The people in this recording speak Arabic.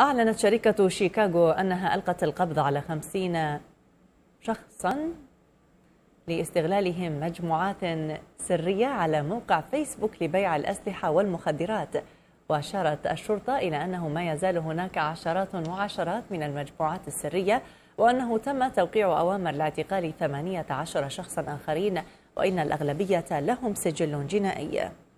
أعلنت شركة شيكاغو أنها ألقت القبض على خمسين شخصا لاستغلالهم مجموعات سرية على موقع فيسبوك لبيع الأسلحة والمخدرات وأشارت الشرطة إلى أنه ما يزال هناك عشرات وعشرات من المجموعات السرية وأنه تم توقيع أوامر لاعتقال 18 شخصا آخرين وإن الأغلبية لهم سجل جنائي